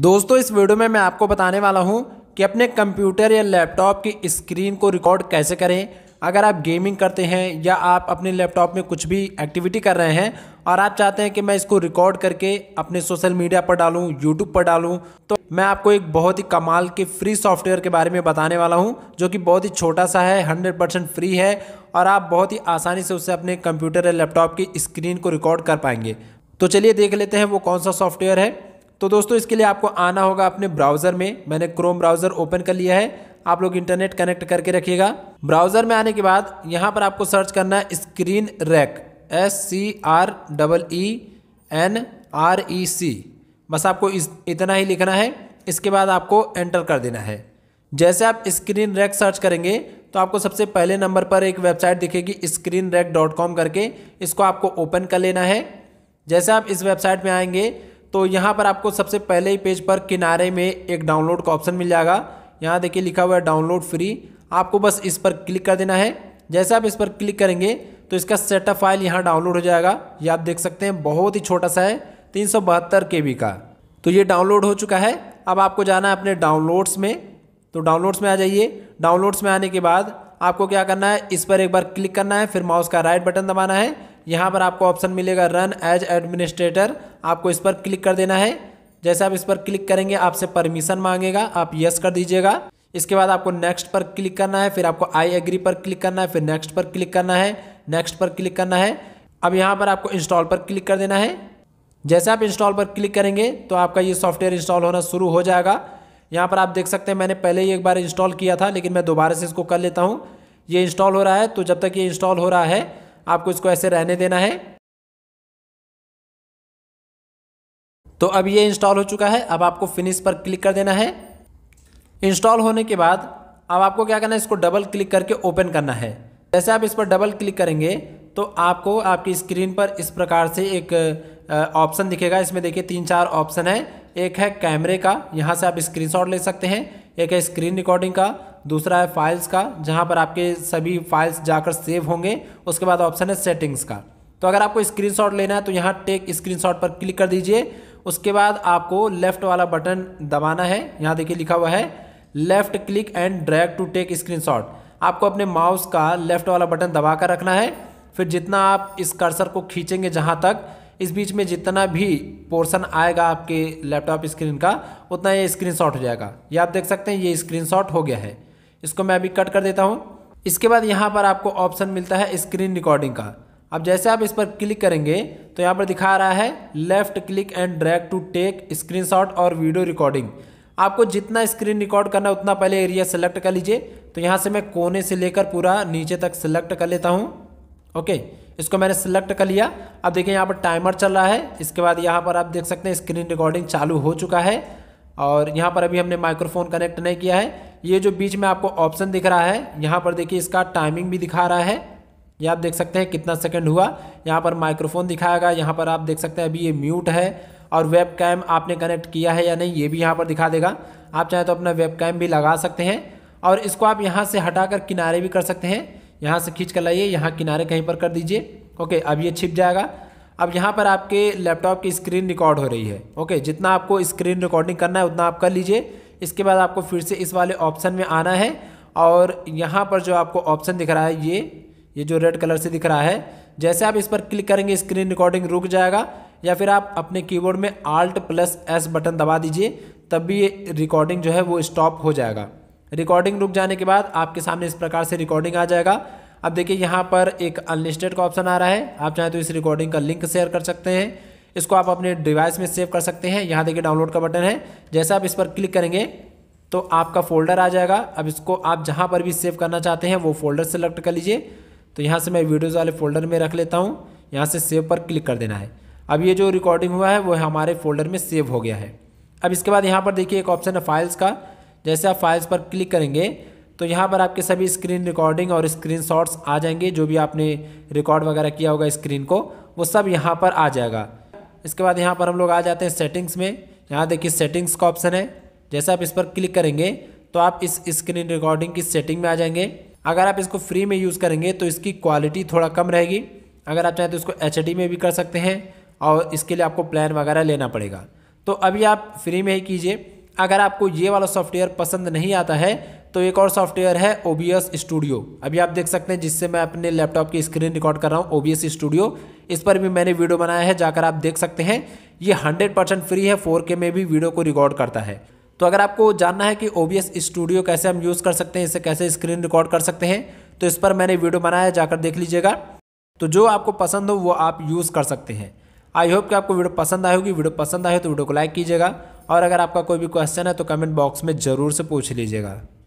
दोस्तों इस वीडियो में मैं आपको बताने वाला हूं कि अपने कंप्यूटर या लैपटॉप की स्क्रीन को रिकॉर्ड कैसे करें अगर आप गेमिंग करते हैं या आप अपने लैपटॉप में कुछ भी एक्टिविटी कर रहे हैं और आप चाहते हैं कि मैं इसको रिकॉर्ड करके अपने सोशल मीडिया पर डालूं यूट्यूब पर डालूं तो मैं आपको एक बहुत ही कमाल के फ्री सॉफ्टवेयर के बारे में बताने वाला हूं जो कि बहुत ही छोटा सा है 100% फ्री है और आप बहुत ही आसानी से उससे अपने कंप्यूटर या लैपटॉप की स्क्रीन को रिकॉर्ड कर पाएंगे तो चलिए देख लेते हैं वो कौन सा सॉफ्टवेयर है तो दोस्तों इसके लिए आपको आना होगा अपने ब्राउज़र में मैंने क्रोम ब्राउज़र ओपन कर लिया है आप लोग इंटरनेट कनेक्ट करके रखिएगा ब्राउज़र में आने के बाद यहाँ पर आपको सर्च करना है screen rec S C R double E N R E C बस आपको इस इतना ही लिखना है इसके बाद आपको एंटर कर देना है जैसे आप स्क्रीन रैक सर्च करेंगे तो आपको सबसे पहले नंबर पर एक वेबसाइट दिखेगी स्क्रीन रैक डॉट कॉम करके इसको आपको ओपन कर लेना है जैसे आप इस वेबसाइट में आएंगे तो यहाँ पर आपको सबसे पहले ही पेज पर किनारे में एक डाउनलोड का ऑप्शन मिल जाएगा यहाँ देखिए लिखा हुआ है डाउनलोड फ्री आपको बस इस पर क्लिक कर देना है जैसे आप इस पर क्लिक करेंगे तो इसका सेटअप फाइल यहाँ डाउनलोड हो जाएगा ये आप देख सकते हैं बहुत ही छोटा सा है तीन सौ का तो ये डाउनलोड हो चुका है अब आपको जाना है अपने डाउनलोड्स में तो डाउनलोड्स में आ जाइए डाउनलोड्स में आने के बाद आपको क्या करना है इस पर एक बार क्लिक करना है फिर माउस का राइट बटन दबाना है यहाँ पर आपको ऑप्शन मिलेगा रन एज एडमिनिस्ट्रेटर आपको इस पर क्लिक कर देना है जैसे आप इस पर क्लिक करेंगे आपसे परमिशन मांगेगा आप यस कर दीजिएगा इसके बाद आपको नेक्स्ट पर क्लिक करना है फिर आपको आई एग्री पर क्लिक करना है फिर नेक्स्ट पर क्लिक करना है नेक्स्ट पर क्लिक करना है अब यहाँ पर आपको इंस्टॉल पर क्लिक कर देना है जैसे आप इंस्टॉल पर क्लिक करेंगे तो आपका ये सॉफ्टवेयर इंस्टॉल होना शुरू हो जाएगा यहाँ पर आप देख सकते हैं मैंने पहले ही एक बार इंस्टॉल किया था लेकिन मैं दोबारा से इसको कर लेता हूँ ये इंस्टॉल हो रहा है तो जब तक ये इंस्टॉल हो रहा है आपको इसको ऐसे रहने देना है तो अब ये इंस्टॉल हो चुका है अब आपको फिनिश पर क्लिक कर देना है इंस्टॉल होने के बाद अब आपको क्या करना है इसको डबल क्लिक करके ओपन करना है जैसे आप इस पर डबल क्लिक करेंगे तो आपको आपकी स्क्रीन पर इस प्रकार से एक ऑप्शन दिखेगा इसमें देखिए तीन चार ऑप्शन है एक है कैमरे का यहाँ से आप स्क्रीनशॉट ले सकते हैं एक है स्क्रीन रिकॉर्डिंग का दूसरा है फाइल्स का जहाँ पर आपके सभी फाइल्स जाकर सेव होंगे उसके बाद ऑप्शन है सेटिंग्स का तो अगर आपको स्क्रीनशॉट लेना है तो यहाँ टेक स्क्रीनशॉट पर क्लिक कर दीजिए उसके बाद आपको लेफ्ट वाला बटन दबाना है यहाँ देखिए लिखा हुआ है left click and drag to take screenshot आपको अपने माउस का लेफ्ट वाला बटन दबा कर रखना है फिर जितना आप इस कर्सर को खींचेंगे जहाँ तक इस बीच में जितना भी पोर्शन आएगा आपके लैपटॉप स्क्रीन का उतना ये स्क्रीनशॉट हो जाएगा ये आप देख सकते हैं ये स्क्रीनशॉट हो गया है इसको मैं अभी कट कर देता हूँ इसके बाद यहाँ पर आपको ऑप्शन मिलता है स्क्रीन रिकॉर्डिंग का अब जैसे आप इस पर क्लिक करेंगे तो यहाँ पर दिखा रहा है left click and drag to take screenshot और वीडियो रिकॉर्डिंग आपको जितना स्क्रीन रिकॉर्ड करना है उतना पहले एरिया सेलेक्ट कर लीजिए तो यहाँ से मैं कोने से लेकर पूरा नीचे तक सेलेक्ट कर लेता हूँ ओके इसको मैंने सेलेक्ट कर लिया अब देखिए यहाँ पर टाइमर चल रहा है इसके बाद यहाँ पर आप देख सकते हैं स्क्रीन रिकॉर्डिंग चालू हो चुका है और यहाँ पर अभी हमने माइक्रोफोन कनेक्ट नहीं किया है ये जो बीच में आपको ऑप्शन दिख रहा है यहाँ पर देखिए इसका टाइमिंग भी दिखा रहा है ये आप देख सकते हैं कितना सेकंड हुआ यहाँ पर माइक्रोफोन दिखाएगा यहाँ पर आप देख सकते हैं अभी ये म्यूट है और वेब कैम आपने कनेक्ट किया है या नहीं ये भी यहाँ पर दिखा देगा आप चाहें तो अपना वेब कैम भी लगा सकते हैं और इसको आप यहाँ से कर किनारे भी कर सकते हैं यहाँ से खींच कर लाइए यहाँ किनारे कहीं पर कर दीजिए ओके अब ये छिप जाएगा अब यहाँ पर आपके लैपटॉप की स्क्रीन रिकॉर्ड हो रही है ओके जितना आपको स्क्रीन रिकॉर्डिंग करना है उतना आप कर लीजिए इसके बाद आपको फिर से इस वाले ऑप्शन में आना है और यहाँ पर जो आपको ऑप्शन दिख रहा है ये ये जो रेड कलर से दिख रहा है जैसे आप इस पर क्लिक करेंगे स्क्रीन रिकॉर्डिंग रुक जाएगा या फिर आप अपने कीबोर्ड में आल्ट प्लस एस बटन दबा दीजिए तब भी ये रिकॉर्डिंग जो है वो स्टॉप हो जाएगा रिकॉर्डिंग रुक जाने के बाद आपके सामने इस प्रकार से रिकॉर्डिंग आ जाएगा अब देखिए यहाँ पर एक अनलिस्टेड का ऑप्शन आ रहा है आप चाहें तो इस रिकॉर्डिंग का लिंक शेयर कर सकते हैं इसको आप अपने डिवाइस में सेव कर सकते हैं यहाँ देखिए डाउनलोड का बटन है जैसे आप इस पर क्लिक करेंगे तो आपका फोल्डर आ जाएगा अब इसको आप जहाँ पर भी सेव करना चाहते हैं वो फोल्डर सेलेक्ट कर लीजिए तो यहाँ से मैं वीडियोज़ वाले फोल्डर में रख लेता हूँ यहाँ से सेव पर क्लिक कर देना है अब ये जो रिकॉर्डिंग हुआ है वो हमारे फोल्डर में सेव हो गया है अब इसके बाद यहाँ पर देखिए एक ऑप्शन है फाइल्स का जैसे आप फाइल्स पर क्लिक करेंगे तो यहाँ पर आपके सभी स्क्रीन रिकॉर्डिंग और स्क्रीन आ जाएंगे जो भी आपने रिकॉर्ड वगैरह किया होगा स्क्रीन को वो सब यहाँ पर आ जाएगा इसके बाद यहाँ पर हम लोग आ जाते हैं सेटिंग्स में यहाँ देखिए सेटिंग्स का ऑप्शन है जैसे आप इस पर क्लिक करेंगे तो आप इस स्क्रीन रिकॉर्डिंग की सेटिंग में आ जाएंगे अगर आप इसको फ्री में यूज़ करेंगे तो इसकी क्वालिटी थोड़ा कम रहेगी अगर आप चाहें तो इसको एच में भी कर सकते हैं और इसके लिए आपको प्लान वगैरह लेना पड़ेगा तो अभी आप फ्री में ही कीजिए अगर आपको ये वाला सॉफ्टवेयर पसंद नहीं आता है तो एक और सॉफ्टवेयर है ओ बी स्टूडियो अभी आप देख सकते हैं जिससे मैं अपने लैपटॉप की स्क्रीन रिकॉर्ड कर रहा हूँ ओ बी स्टूडियो इस पर भी मैंने वीडियो बनाया है जाकर आप देख सकते हैं ये हंड्रेड परसेंट फ्री है फोर के में भी वीडियो को रिकॉर्ड करता है तो अगर आपको जानना है कि ओ स्टूडियो कैसे हम यूज़ कर सकते हैं इसे कैसे स्क्रीन रिकॉर्ड कर सकते हैं तो इस पर मैंने वीडियो बनाया है जाकर देख लीजिएगा तो जो आपको पसंद हो वो आप यूज़ कर सकते हैं आई होप कि आपको वीडियो पसंद आए होगी वीडियो पसंद आए तो वीडियो को लाइक कीजिएगा और अगर आपका कोई भी क्वेश्चन है तो कमेंट बॉक्स में ज़रूर से पूछ लीजिएगा